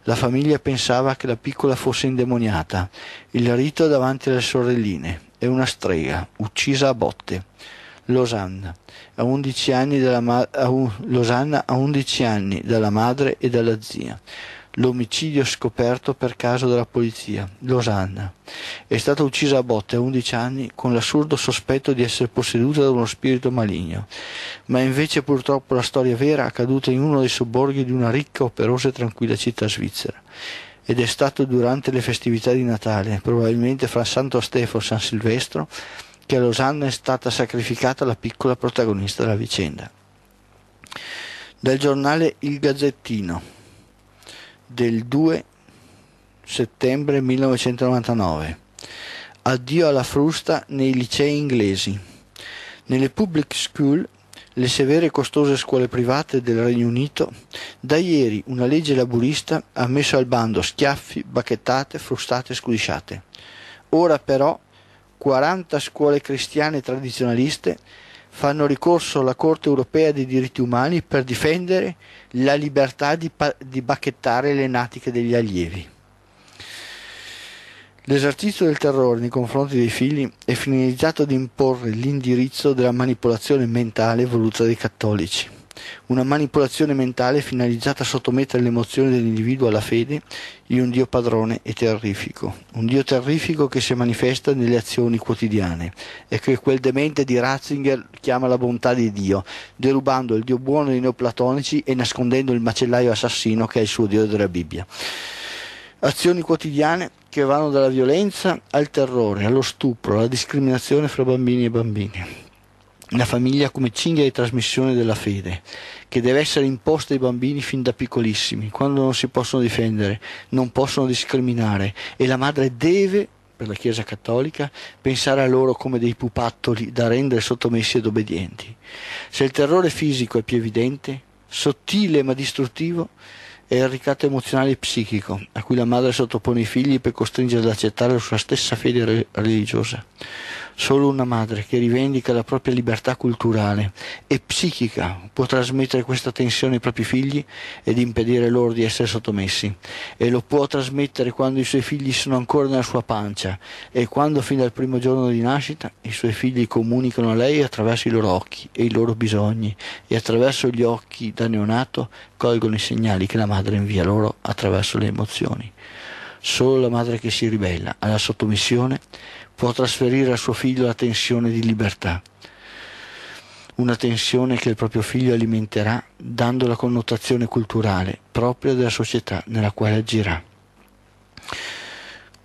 La famiglia pensava che la piccola fosse indemoniata. Il rito davanti alle sorelline. È una strega, uccisa a botte. Losanna a, 11 anni dalla ma- a un- Losanna a 11 anni dalla madre e dalla zia l'omicidio scoperto per caso dalla polizia, Losanna. È stata uccisa a botte a 11 anni con l'assurdo sospetto di essere posseduta da uno spirito maligno, ma invece purtroppo la storia vera è accaduta in uno dei sobborghi di una ricca, operosa e tranquilla città svizzera. Ed è stato durante le festività di Natale, probabilmente fra Santo Stefano e San Silvestro, che a Losanna è stata sacrificata la piccola protagonista della vicenda. Dal giornale Il Gazzettino del 2 settembre 1999. Addio alla frusta nei licei inglesi. Nelle public school, le severe e costose scuole private del Regno Unito, da ieri una legge laburista ha messo al bando schiaffi, bacchettate, frustate e scudisciate. Ora però 40 scuole cristiane tradizionaliste fanno ricorso alla Corte europea dei diritti umani per difendere la libertà di, pa- di bacchettare le natiche degli allievi. L'esercizio del terrore nei confronti dei figli è finalizzato ad imporre l'indirizzo della manipolazione mentale voluta dai cattolici una manipolazione mentale finalizzata a sottomettere l'emozione dell'individuo alla fede in un Dio padrone e terrifico, un Dio terrifico che si manifesta nelle azioni quotidiane e che quel demente di Ratzinger chiama la bontà di Dio, derubando il Dio buono dei neoplatonici e nascondendo il macellaio assassino che è il suo Dio della Bibbia. Azioni quotidiane che vanno dalla violenza al terrore, allo stupro, alla discriminazione fra bambini e bambine la famiglia come cinghia di trasmissione della fede, che deve essere imposta ai bambini fin da piccolissimi, quando non si possono difendere, non possono discriminare e la madre deve, per la Chiesa Cattolica, pensare a loro come dei pupattoli da rendere sottomessi ed obbedienti. Se il terrore fisico è più evidente, sottile ma distruttivo, è il ricatto emozionale e psichico a cui la madre sottopone i figli per costringerli ad accettare la sua stessa fede religiosa. Solo una madre che rivendica la propria libertà culturale e psichica può trasmettere questa tensione ai propri figli ed impedire loro di essere sottomessi. E lo può trasmettere quando i suoi figli sono ancora nella sua pancia e quando fin dal primo giorno di nascita i suoi figli comunicano a lei attraverso i loro occhi e i loro bisogni e attraverso gli occhi da neonato colgono i segnali che la madre invia loro attraverso le emozioni. Solo la madre che si ribella alla sottomissione può trasferire a suo figlio la tensione di libertà, una tensione che il proprio figlio alimenterà dando la connotazione culturale propria della società nella quale agirà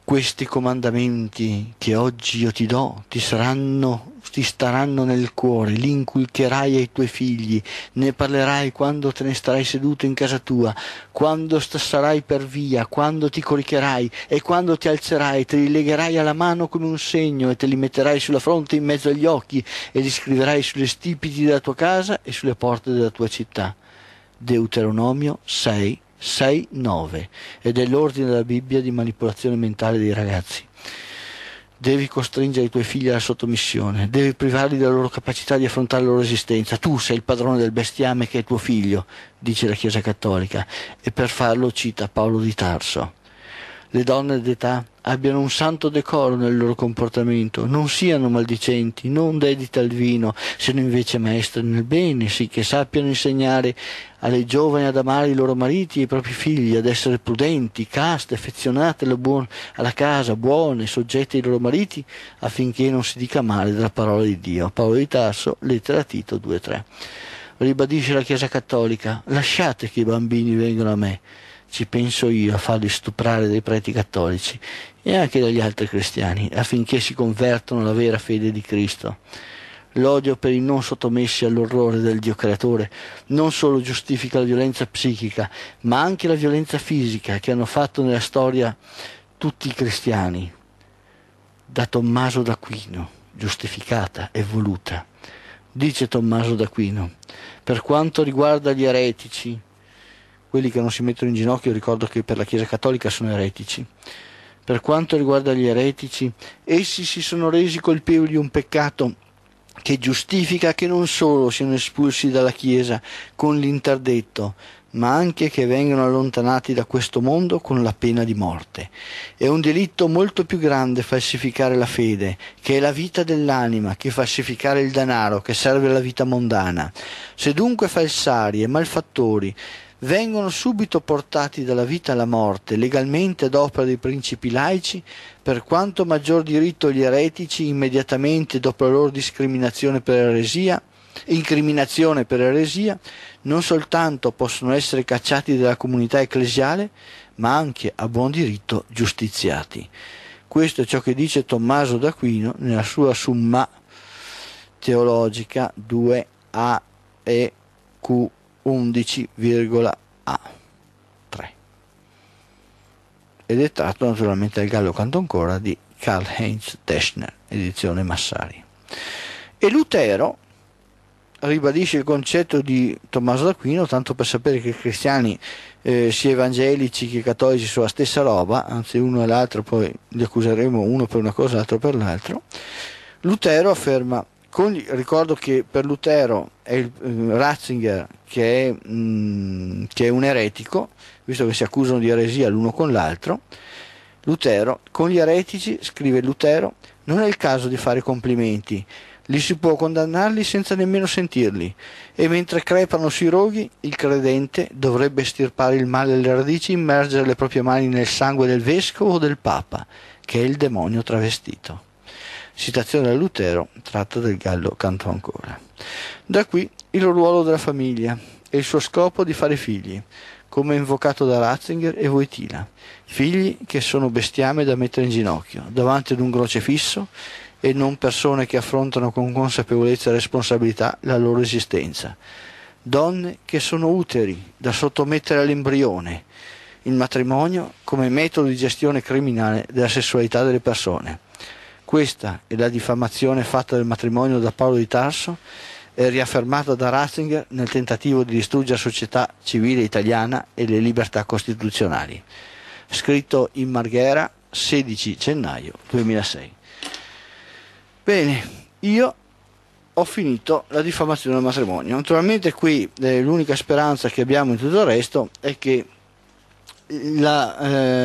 questi comandamenti che oggi io ti do ti saranno ti staranno nel cuore, li inculcherai ai tuoi figli, ne parlerai quando te ne starai seduto in casa tua, quando sarai per via, quando ti coricherai e quando ti alzerai, te li legherai alla mano come un segno e te li metterai sulla fronte in mezzo agli occhi e li scriverai sulle stipiti della tua casa e sulle porte della tua città. Deuteronomio 6, 6-9 ed è l'ordine della Bibbia di manipolazione mentale dei ragazzi. Devi costringere i tuoi figli alla sottomissione, devi privarli della loro capacità di affrontare la loro esistenza. Tu sei il padrone del bestiame che è tuo figlio, dice la Chiesa Cattolica, e per farlo cita Paolo di Tarso le donne d'età abbiano un santo decoro nel loro comportamento, non siano maldicenti, non dedite al vino, siano invece maestre nel bene, sì che sappiano insegnare alle giovani ad amare i loro mariti e i propri figli, ad essere prudenti, caste, affezionate alla, buon- alla casa, buone, soggette ai loro mariti, affinché non si dica male della parola di Dio. Paolo di Tarso, lettera Tito 2.3. Ribadisce la Chiesa Cattolica, lasciate che i bambini vengano a me ci penso io a farli stuprare dai preti cattolici e anche dagli altri cristiani, affinché si convertano alla vera fede di Cristo. L'odio per i non sottomessi all'orrore del Dio creatore non solo giustifica la violenza psichica, ma anche la violenza fisica che hanno fatto nella storia tutti i cristiani, da Tommaso d'Aquino, giustificata e voluta. Dice Tommaso d'Aquino, per quanto riguarda gli eretici, quelli che non si mettono in ginocchio ricordo che per la Chiesa Cattolica sono eretici. Per quanto riguarda gli eretici, essi si sono resi colpevoli di un peccato che giustifica che non solo siano espulsi dalla Chiesa con l'interdetto, ma anche che vengano allontanati da questo mondo con la pena di morte. È un delitto molto più grande falsificare la fede, che è la vita dell'anima, che falsificare il denaro, che serve alla vita mondana. Se dunque falsari e malfattori vengono subito portati dalla vita alla morte, legalmente ad opera dei principi laici, per quanto maggior diritto gli eretici immediatamente dopo la loro discriminazione per eresia, incriminazione per eresia, non soltanto possono essere cacciati dalla comunità ecclesiale, ma anche a buon diritto giustiziati. Questo è ciò che dice Tommaso d'Aquino nella sua Summa teologica 2 A e Q 11,A3 ed è tratto naturalmente dal Gallo ancora di Karl Heinz Teschner, edizione Massari. E Lutero ribadisce il concetto di Tommaso d'Aquino, tanto per sapere che i cristiani eh, sia evangelici che cattolici sono la stessa roba, anzi uno e l'altro poi li accuseremo uno per una cosa, l'altro per l'altro. Lutero afferma con, ricordo che per Lutero è il, eh, Ratzinger che è, mh, mm, che è un eretico, visto che si accusano di eresia l'uno con l'altro, Lutero, con gli eretici, scrive Lutero, non è il caso di fare complimenti, li si può condannarli senza nemmeno sentirli, e mentre crepano sui roghi, il credente dovrebbe stirpare il male alle radici, immergere le proprie mani nel sangue del vescovo o del papa, che è il demonio travestito. Citazione a Lutero, tratta del Gallo Canto ancora. Da qui il ruolo della famiglia e il suo scopo di fare figli, come invocato da Ratzinger e Voitila, figli che sono bestiame da mettere in ginocchio, davanti ad un crocefisso e non persone che affrontano con consapevolezza e responsabilità la loro esistenza, donne che sono uteri da sottomettere all'embrione, il matrimonio come metodo di gestione criminale della sessualità delle persone. Questa è la diffamazione fatta del matrimonio da Paolo di Tarso e riaffermata da Ratzinger nel tentativo di distruggere la società civile italiana e le libertà costituzionali. Scritto in Marghera 16 gennaio 2006. Bene, io ho finito la diffamazione del matrimonio. Naturalmente qui eh, l'unica speranza che abbiamo in tutto il resto è che la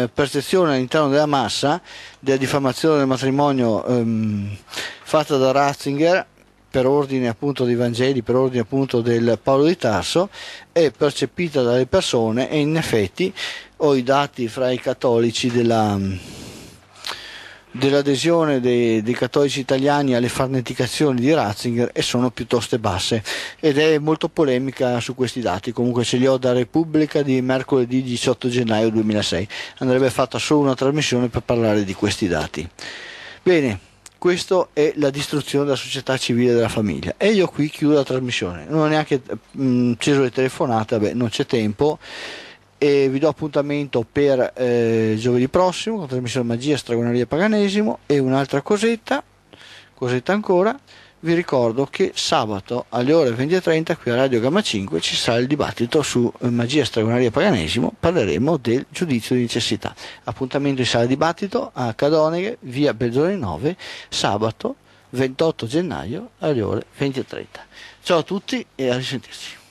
eh, percezione all'interno della massa della diffamazione del matrimonio ehm, fatta da Ratzinger per ordine appunto dei Vangeli, per ordine appunto del Paolo di Tarso, è percepita dalle persone e in effetti ho i dati fra i cattolici della dell'adesione dei, dei, cattolici italiani alle farneticazioni di Ratzinger e sono piuttosto basse ed è molto polemica su questi dati, comunque ce li ho da Repubblica di mercoledì 18 gennaio 2006, andrebbe fatta solo una trasmissione per parlare di questi dati. Bene, questa è la distruzione della società civile della famiglia. E io qui chiudo la trasmissione. Non ho neanche mh, mm, ceso le telefonate, beh, non c'è tempo e vi do appuntamento per eh, giovedì prossimo con trasmissione Magia, Stragoneria Paganesimo e un'altra cosetta, cosetta ancora, vi ricordo che sabato alle ore 20.30 qui a Radio Gamma 5 ci sarà il dibattito su Magia, Stragoneria Paganesimo, parleremo del giudizio di necessità. Appuntamento in sala dibattito a Cadoneghe, via Belzoni 9, sabato 28 gennaio alle ore 20.30. Ciao a tutti e a risentirci.